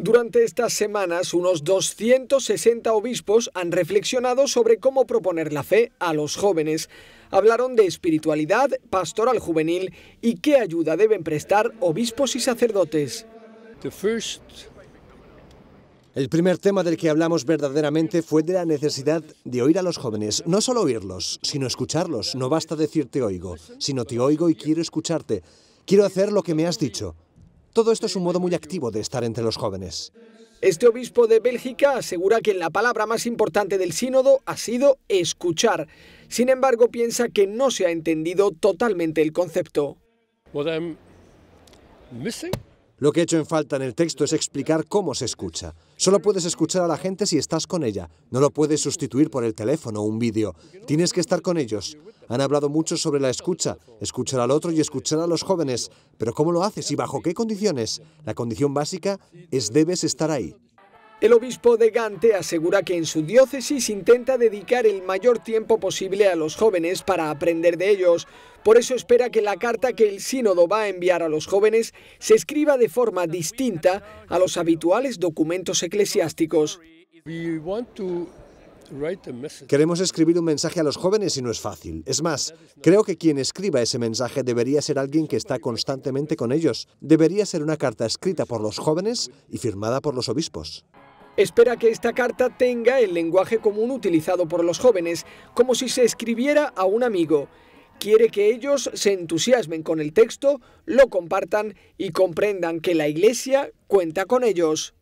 Durante estas semanas, unos 260 obispos han reflexionado sobre cómo proponer la fe a los jóvenes. Hablaron de espiritualidad, pastoral juvenil y qué ayuda deben prestar obispos y sacerdotes. El primer tema del que hablamos verdaderamente fue de la necesidad de oír a los jóvenes, no solo oírlos, sino escucharlos. No basta decir te oigo, sino te oigo y quiero escucharte. Quiero hacer lo que me has dicho. Todo esto es un modo muy activo de estar entre los jóvenes. Este obispo de Bélgica asegura que la palabra más importante del sínodo ha sido escuchar. Sin embargo, piensa que no se ha entendido totalmente el concepto. Lo que he hecho en falta en el texto es explicar cómo se escucha. Solo puedes escuchar a la gente si estás con ella. No lo puedes sustituir por el teléfono o un vídeo. Tienes que estar con ellos. Han hablado mucho sobre la escucha, escuchar al otro y escuchar a los jóvenes. Pero ¿cómo lo haces y bajo qué condiciones? La condición básica es debes estar ahí. El obispo de Gante asegura que en su diócesis intenta dedicar el mayor tiempo posible a los jóvenes para aprender de ellos. Por eso espera que la carta que el sínodo va a enviar a los jóvenes se escriba de forma distinta a los habituales documentos eclesiásticos. Queremos escribir un mensaje a los jóvenes y no es fácil. Es más, creo que quien escriba ese mensaje debería ser alguien que está constantemente con ellos. Debería ser una carta escrita por los jóvenes y firmada por los obispos espera que esta carta tenga el lenguaje común utilizado por los jóvenes, como si se escribiera a un amigo. Quiere que ellos se entusiasmen con el texto, lo compartan y comprendan que la Iglesia cuenta con ellos.